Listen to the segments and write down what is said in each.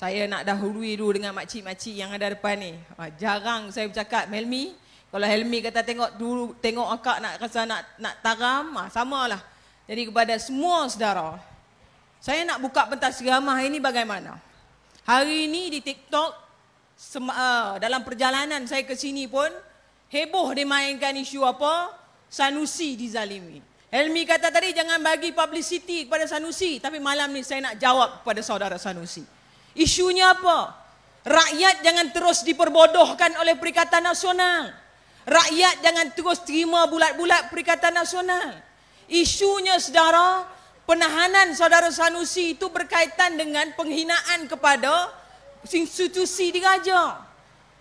saya nak dahului dulu dengan makcik-makcik yang ada depan ni. Ah, jarang saya bercakap Helmi. Kalau Helmi kata tengok dulu tengok akak nak rasa nak nak taram, ah, samalah. Jadi kepada semua saudara, saya nak buka pentas ceramah ini bagaimana? Hari ini di TikTok ah, dalam perjalanan saya ke sini pun heboh dimainkan isu apa? Sanusi dizalimi. Helmi kata tadi jangan bagi publicity kepada Sanusi, tapi malam ni saya nak jawab kepada saudara Sanusi. Isunya apa? Rakyat jangan terus diperbodohkan oleh Perikatan Nasional. Rakyat jangan terus terima bulat-bulat Perikatan Nasional. Isunya saudara, penahanan saudara Sanusi itu berkaitan dengan penghinaan kepada institusi diraja.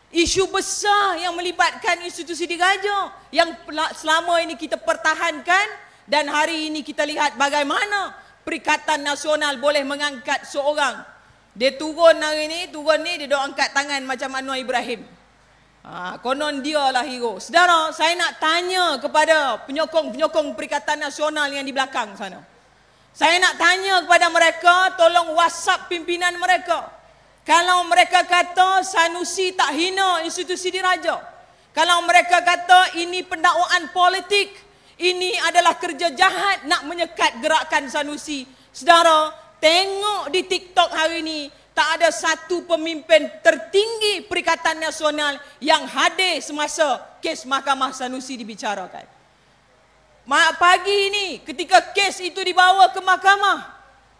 Isu besar yang melibatkan institusi diraja yang selama ini kita pertahankan dan hari ini kita lihat bagaimana Perikatan Nasional boleh mengangkat seorang dia turun hari ni, turun ni dia dok angkat tangan macam Anwar Ibrahim. Ha, konon dia lah hero. Saudara, saya nak tanya kepada penyokong-penyokong Perikatan Nasional yang di belakang sana. Saya nak tanya kepada mereka, tolong whatsapp pimpinan mereka. Kalau mereka kata Sanusi tak hina institusi diraja. Kalau mereka kata ini pendakwaan politik, ini adalah kerja jahat nak menyekat gerakan Sanusi. Saudara, Tengok di TikTok hari ini tak ada satu pemimpin tertinggi Perikatan Nasional yang hadir semasa kes Mahkamah Sanusi dibicarakan. Pagi ini ketika kes itu dibawa ke mahkamah,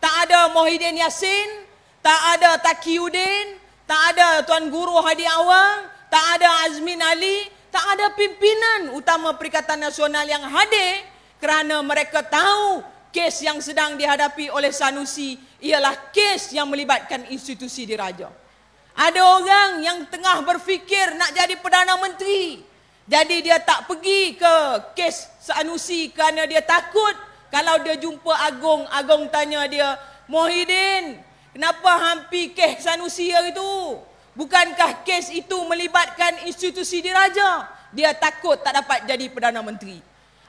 tak ada Mohidin Yassin, tak ada Takiuddin, tak ada Tuan Guru Hadi Awang, tak ada Azmin Ali, tak ada pimpinan utama Perikatan Nasional yang hadir kerana mereka tahu kes yang sedang dihadapi oleh Sanusi ialah kes yang melibatkan institusi diraja. Ada orang yang tengah berfikir nak jadi Perdana Menteri. Jadi dia tak pergi ke kes Sanusi kerana dia takut kalau dia jumpa Agong, Agong tanya dia, Mohidin, kenapa hampir kes Sanusi hari itu? Bukankah kes itu melibatkan institusi diraja? Dia takut tak dapat jadi Perdana Menteri.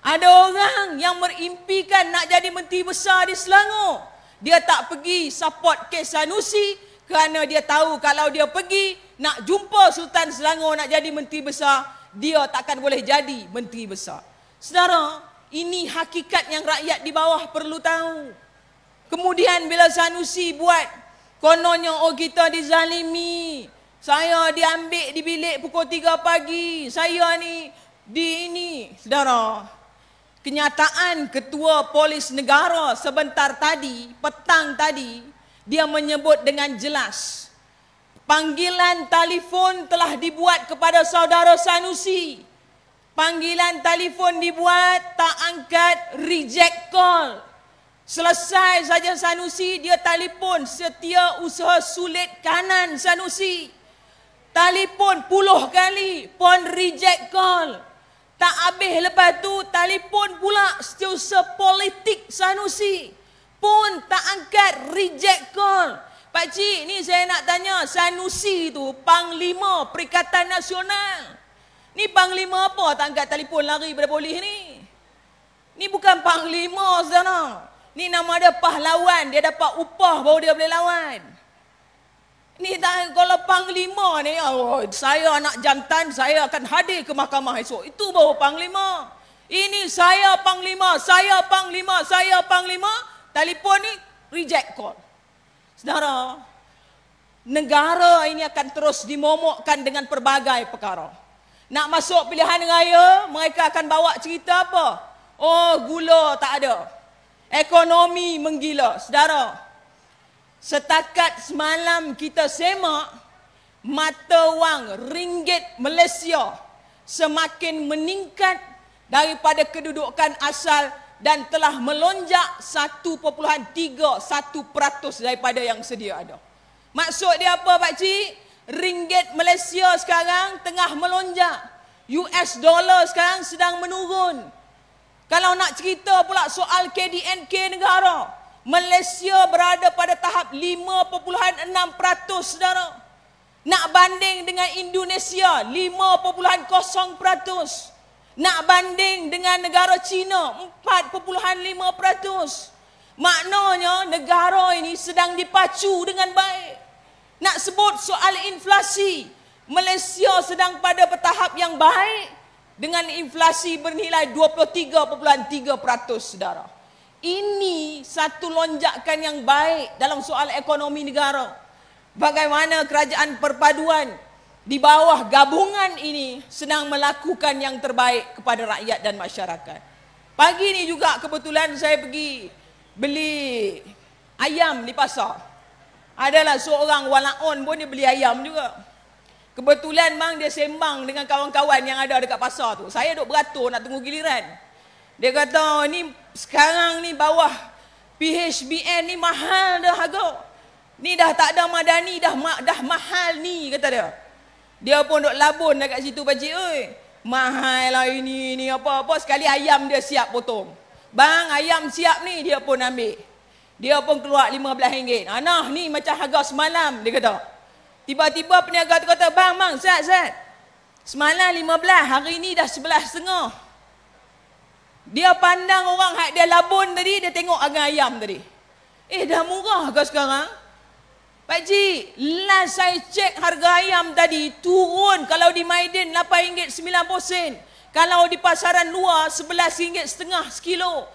Ada orang yang merimpikan nak jadi menteri besar di Selangor. Dia tak pergi support kes Sanusi kerana dia tahu kalau dia pergi nak jumpa Sultan Selangor nak jadi menteri besar, dia takkan boleh jadi menteri besar. Saudara, ini hakikat yang rakyat di bawah perlu tahu. Kemudian bila Sanusi buat kononnya oh kita dizalimi. Saya diambil di bilik pukul 3 pagi. Saya ni di ini saudara kenyataan ketua polis negara sebentar tadi, petang tadi, dia menyebut dengan jelas. Panggilan telefon telah dibuat kepada saudara Sanusi. Panggilan telefon dibuat, tak angkat, reject call. Selesai saja Sanusi, dia telefon setia usaha sulit kanan Sanusi. Telefon puluh kali, pun reject call. Tak habis lepas tu telefon pula setiausaha politik Sanusi pun tak angkat reject call. Pak cik, ni saya nak tanya Sanusi tu Panglima Perikatan Nasional. Ni Panglima apa tak angkat telefon lari pada polis ni? Ni bukan Panglima sana. Ni nama dia pahlawan, dia dapat upah baru dia boleh lawan. Ni dah kalau panglima ni, oh, saya anak jantan, saya akan hadir ke mahkamah esok. Itu baru panglima. Ini saya panglima, saya panglima, saya panglima. Telefon ni, reject call. Saudara, negara ini akan terus dimomokkan dengan pelbagai perkara. Nak masuk pilihan raya, mereka akan bawa cerita apa? Oh, gula tak ada. Ekonomi menggila. Saudara, saudara. Setakat semalam kita semak mata wang ringgit Malaysia semakin meningkat daripada kedudukan asal dan telah melonjak 1.31% daripada yang sedia ada. Maksud dia apa pak cik? Ringgit Malaysia sekarang tengah melonjak. US dollar sekarang sedang menurun. Kalau nak cerita pula soal KDNK negara, Malaysia berada pada tahap 5.6% saudara. Nak banding dengan Indonesia 5.0%. Nak banding dengan negara China 4.5%. Maknanya negara ini sedang dipacu dengan baik. Nak sebut soal inflasi, Malaysia sedang pada tahap yang baik dengan inflasi bernilai 23.3% saudara. Ini satu lonjakan yang baik dalam soal ekonomi negara. Bagaimana kerajaan perpaduan di bawah gabungan ini senang melakukan yang terbaik kepada rakyat dan masyarakat. Pagi ini juga kebetulan saya pergi beli ayam di pasar. Adalah seorang walaun pun dia beli ayam juga. Kebetulan bang dia sembang dengan kawan-kawan yang ada dekat pasar tu. Saya duk beratur nak tunggu giliran. Dia kata ni sekarang ni bawah PHBN ni mahal dah harga. Ni dah tak ada madani dah ma- dah mahal ni kata dia. Dia pun duk labun dekat situ pak cik oi. Mahal lah ini ni apa-apa sekali ayam dia siap potong. Bang ayam siap ni dia pun ambil. Dia pun keluar RM15. Anah ni macam harga semalam dia kata. Tiba-tiba peniaga tu kata, bang, bang, sehat, sehat. Semalam 15, hari ni dah 11 setengah. Dia pandang orang hak dia labun tadi, dia tengok agak ayam tadi. Eh dah murah ke sekarang? Pak Cik, last saya cek harga ayam tadi turun kalau di Maiden RM8.90. Kalau di pasaran luar RM11.50 sekilo.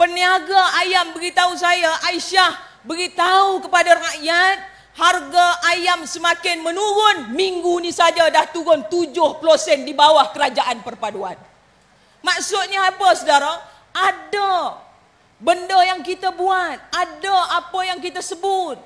Peniaga ayam beritahu saya, Aisyah beritahu kepada rakyat harga ayam semakin menurun minggu ni saja dah turun 70 sen di bawah kerajaan perpaduan. Maksudnya apa saudara? Ada benda yang kita buat. Ada apa yang kita sebut.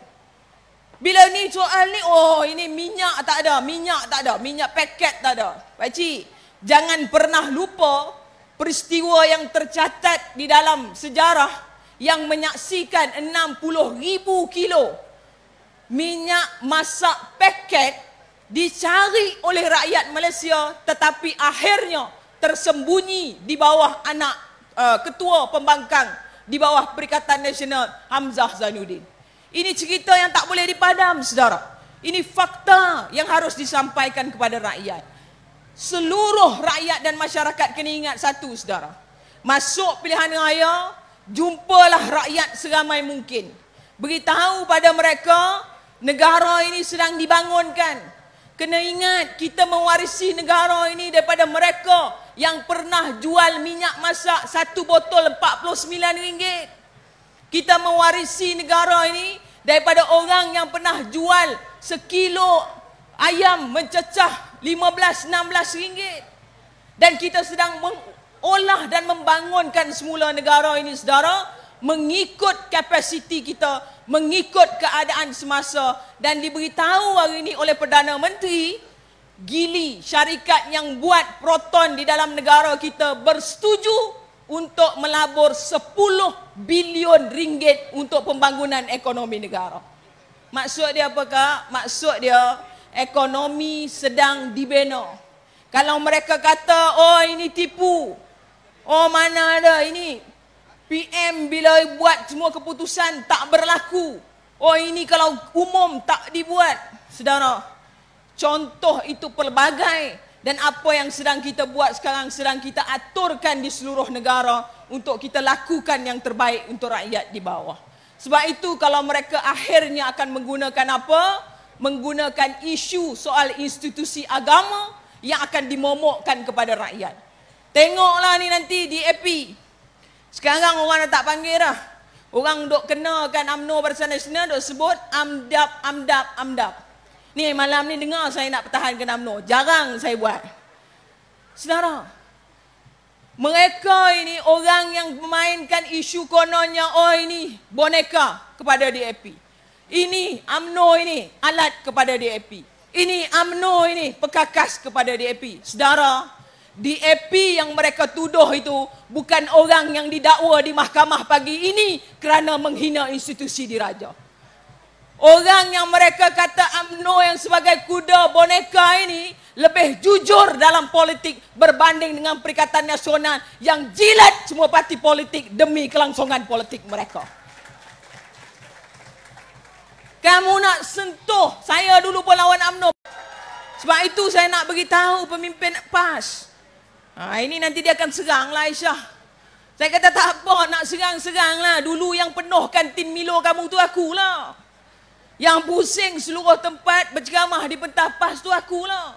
Bila ni soal ni, oh ini minyak tak ada, minyak tak ada, minyak paket tak ada. Pakcik, jangan pernah lupa peristiwa yang tercatat di dalam sejarah yang menyaksikan 60 ribu kilo minyak masak paket dicari oleh rakyat Malaysia tetapi akhirnya tersembunyi di bawah anak uh, ketua pembangkang di bawah Perikatan Nasional Hamzah Zainuddin. Ini cerita yang tak boleh dipadam, saudara. Ini fakta yang harus disampaikan kepada rakyat. Seluruh rakyat dan masyarakat kena ingat satu, saudara. Masuk pilihan raya, jumpalah rakyat seramai mungkin. Beritahu pada mereka, negara ini sedang dibangunkan. Kena ingat, kita mewarisi negara ini daripada mereka yang pernah jual minyak masak satu botol RM49. Kita mewarisi negara ini daripada orang yang pernah jual sekilo ayam mencecah RM15-16. Dan kita sedang mengolah dan membangunkan semula negara ini, saudara. Mengikut kapasiti kita, mengikut keadaan semasa dan diberitahu hari ini oleh Perdana Menteri gili syarikat yang buat proton di dalam negara kita bersetuju untuk melabur 10 bilion ringgit untuk pembangunan ekonomi negara. Maksud dia apa apakah? Maksud dia ekonomi sedang dibina. Kalau mereka kata, oh ini tipu. Oh mana ada ini. PM bila buat semua keputusan tak berlaku. Oh ini kalau umum tak dibuat. Sedara, contoh itu pelbagai dan apa yang sedang kita buat sekarang sedang kita aturkan di seluruh negara untuk kita lakukan yang terbaik untuk rakyat di bawah. Sebab itu kalau mereka akhirnya akan menggunakan apa? Menggunakan isu soal institusi agama yang akan dimomokkan kepada rakyat. Tengoklah ni nanti di AP. Sekarang orang tak panggil dah. Orang duk kenakan UMNO Barisan Nasional duk sebut AMDAP, AMDAP, AMDAP. Ni malam ni dengar saya nak pertahankan UMNO. Jarang saya buat. Saudara, mereka ini orang yang memainkan isu kononnya oh ini boneka kepada DAP. Ini Amno ini alat kepada DAP. Ini Amno ini pekakas kepada DAP. Saudara, DAP yang mereka tuduh itu bukan orang yang didakwa di mahkamah pagi ini kerana menghina institusi diraja. Orang yang mereka kata UMNO yang sebagai kuda boneka ini lebih jujur dalam politik berbanding dengan Perikatan Nasional yang jilat semua parti politik demi kelangsungan politik mereka. Kamu nak sentuh saya dulu pun lawan UMNO. Sebab itu saya nak beritahu pemimpin PAS. Ha, ini nanti dia akan serang lah Aisyah. Saya kata tak apa nak serang-serang lah. Dulu yang penuhkan tin Milo kamu tu akulah. Yang pusing seluruh tempat berceramah di pentas pas tu akulah.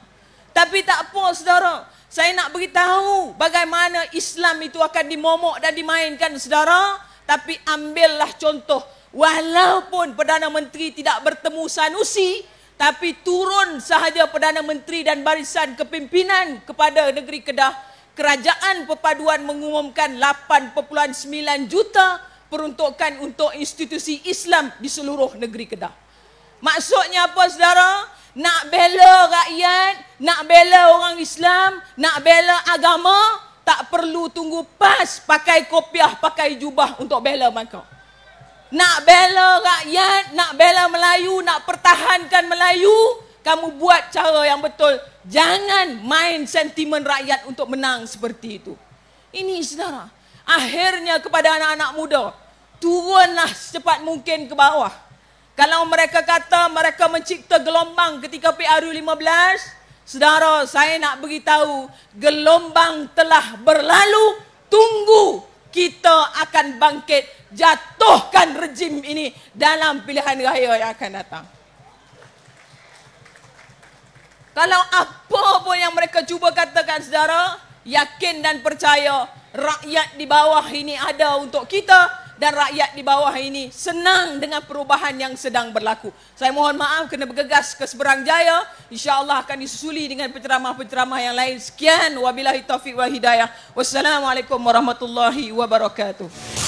Tapi tak apa saudara. Saya nak beritahu bagaimana Islam itu akan dimomok dan dimainkan saudara. Tapi ambillah contoh. Walaupun Perdana Menteri tidak bertemu Sanusi. Tapi turun sahaja Perdana Menteri dan barisan kepimpinan kepada negeri Kedah. Kerajaan Perpaduan mengumumkan 8.9 juta peruntukan untuk institusi Islam di seluruh negeri Kedah. Maksudnya apa saudara? Nak bela rakyat, nak bela orang Islam, nak bela agama, tak perlu tunggu pas pakai kopiah, pakai jubah untuk bela mereka. Nak bela rakyat, nak bela Melayu, nak pertahankan Melayu, kamu buat cara yang betul. Jangan main sentimen rakyat untuk menang seperti itu. Ini saudara, akhirnya kepada anak-anak muda, turunlah secepat mungkin ke bawah. Kalau mereka kata mereka mencipta gelombang ketika PRU 15, saudara saya nak beritahu, gelombang telah berlalu, tunggu kita akan bangkit, jatuhkan rejim ini dalam pilihan raya yang akan datang. Kalau apa pun yang mereka cuba katakan saudara, yakin dan percaya rakyat di bawah ini ada untuk kita, dan rakyat di bawah ini senang dengan perubahan yang sedang berlaku. Saya mohon maaf kena bergegas ke seberang jaya. InsyaAllah akan disusuli dengan penceramah-penceramah yang lain. Sekian. Wabilahi taufiq wa hidayah. Wassalamualaikum warahmatullahi wabarakatuh.